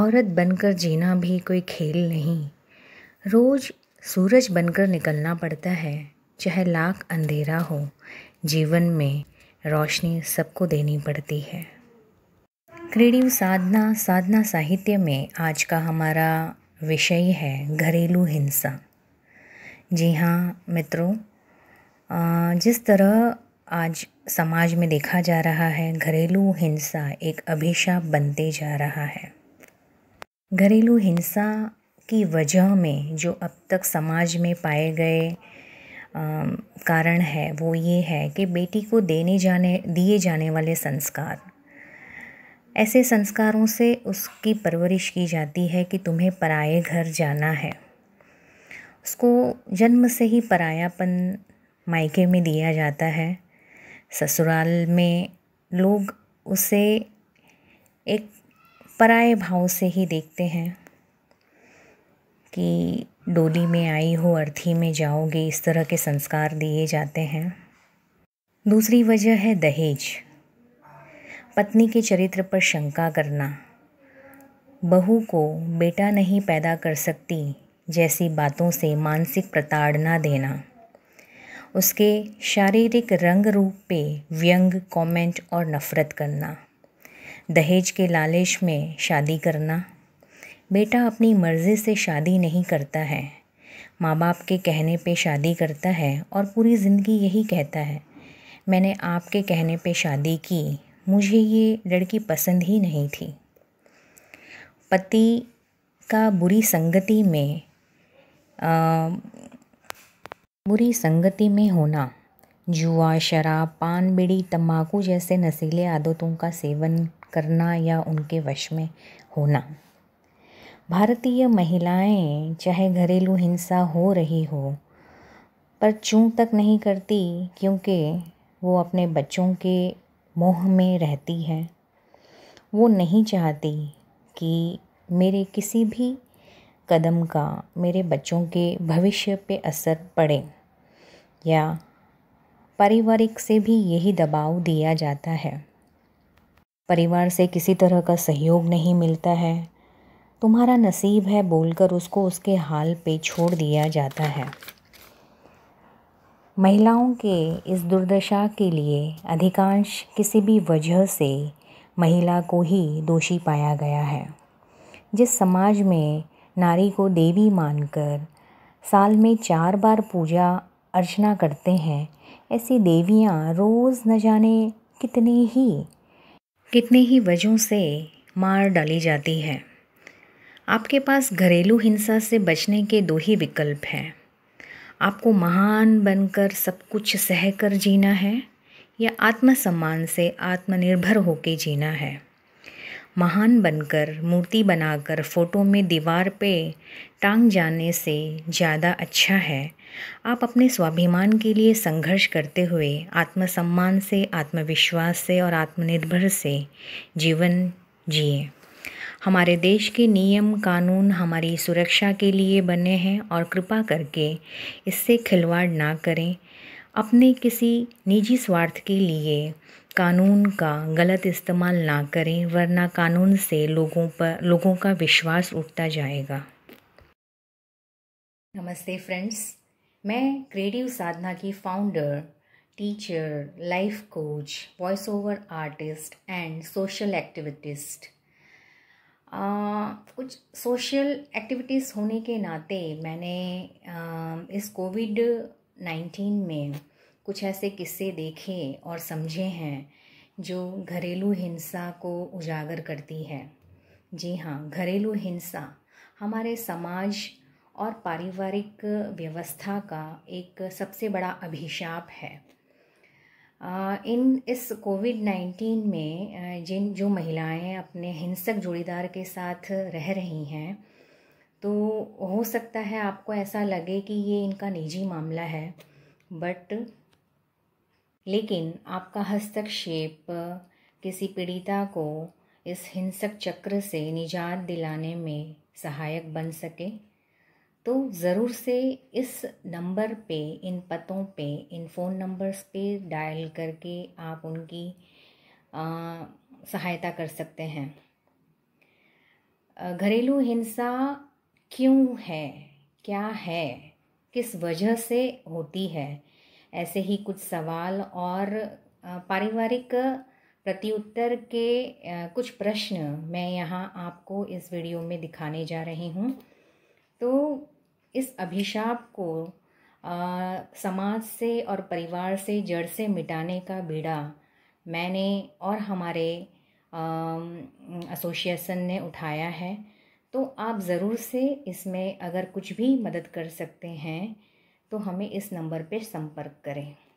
औरत बनकर जीना भी कोई खेल नहीं रोज़ सूरज बनकर निकलना पड़ता है चाहे लाख अंधेरा हो जीवन में रोशनी सबको देनी पड़ती है क्रीडिव साधना साधना साहित्य में आज का हमारा विषय है घरेलू हिंसा जी हाँ मित्रों जिस तरह आज समाज में देखा जा रहा है घरेलू हिंसा एक अभिशाप बनते जा रहा है घरेलू हिंसा की वजह में जो अब तक समाज में पाए गए कारण है वो ये है कि बेटी को देने जाने दिए जाने वाले संस्कार ऐसे संस्कारों से उसकी परवरिश की जाती है कि तुम्हें पराए घर जाना है उसको जन्म से ही परायापन मायके में दिया जाता है ससुराल में लोग उसे एक पराए भाव से ही देखते हैं कि डोली में आई हो अर्थी में जाओगे इस तरह के संस्कार दिए जाते हैं दूसरी वजह है दहेज पत्नी के चरित्र पर शंका करना बहू को बेटा नहीं पैदा कर सकती जैसी बातों से मानसिक प्रताड़ना देना उसके शारीरिक रंग रूप पे व्यंग कमेंट और नफ़रत करना दहेज के लालच में शादी करना बेटा अपनी मर्ज़ी से शादी नहीं करता है माँ बाप के कहने पे शादी करता है और पूरी ज़िंदगी यही कहता है मैंने आपके कहने पे शादी की मुझे ये लड़की पसंद ही नहीं थी पति का बुरी संगति में आ, बुरी संगति में होना जुआ शराब पान बीड़ी तम्बाकू जैसे नशीले आदतों का सेवन करना या उनके वश में होना भारतीय महिलाएं चाहे घरेलू हिंसा हो रही हो पर चूं तक नहीं करती क्योंकि वो अपने बच्चों के मोह में रहती है वो नहीं चाहती कि मेरे किसी भी कदम का मेरे बच्चों के भविष्य पे असर पड़े या पारिवारिक से भी यही दबाव दिया जाता है परिवार से किसी तरह का सहयोग नहीं मिलता है तुम्हारा नसीब है बोलकर उसको उसके हाल पे छोड़ दिया जाता है महिलाओं के इस दुर्दशा के लिए अधिकांश किसी भी वजह से महिला को ही दोषी पाया गया है जिस समाज में नारी को देवी मानकर साल में चार बार पूजा अर्चना करते हैं ऐसी देवियाँ रोज़ न जाने कितने ही कितने ही वजहों से मार डाली जाती है आपके पास घरेलू हिंसा से बचने के दो ही विकल्प हैं आपको महान बनकर सब कुछ सह कर जीना है या आत्मसम्मान से आत्मनिर्भर होकर जीना है महान बनकर मूर्ति बनाकर फ़ोटो में दीवार पे टांग जाने से ज़्यादा अच्छा है आप अपने स्वाभिमान के लिए संघर्ष करते हुए आत्मसम्मान से आत्मविश्वास से और आत्मनिर्भर से जीवन जिए हमारे देश के नियम कानून हमारी सुरक्षा के लिए बने हैं और कृपा करके इससे खिलवाड़ ना करें अपने किसी निजी स्वार्थ के लिए कानून का गलत इस्तेमाल ना करें वरना कानून से लोगों पर लोगों का विश्वास उठता जाएगा नमस्ते फ्रेंड्स मैं क्रिएटिव साधना की founder teacher life coach voice over artist and social activist कुछ सोशल एक्टिविटीज़ होने के नाते मैंने uh, इस कोविड नाइन्टीन में कुछ ऐसे किस्से देखे और समझे हैं जो घरेलू हिंसा को उजागर करती है जी हाँ घरेलू हिंसा हमारे समाज और पारिवारिक व्यवस्था का एक सबसे बड़ा अभिशाप है इन इस कोविड नाइन्टीन में जिन जो महिलाएं अपने हिंसक जोड़ीदार के साथ रह रही हैं तो हो सकता है आपको ऐसा लगे कि ये इनका निजी मामला है बट लेकिन आपका हस्तक्षेप किसी पीड़िता को इस हिंसक चक्र से निजात दिलाने में सहायक बन सके तो ज़रूर से इस नंबर पे इन पतों पे इन फ़ोन नंबर्स पे डायल करके आप उनकी आ, सहायता कर सकते हैं घरेलू हिंसा क्यों है क्या है किस वजह से होती है ऐसे ही कुछ सवाल और पारिवारिक प्रत्युत्तर के कुछ प्रश्न मैं यहाँ आपको इस वीडियो में दिखाने जा रही हूँ तो इस अभिशाप को आ, समाज से और परिवार से जड़ से मिटाने का बीड़ा मैंने और हमारे एसोसिएशन ने उठाया है तो आप ज़रूर से इसमें अगर कुछ भी मदद कर सकते हैं तो हमें इस नंबर पर संपर्क करें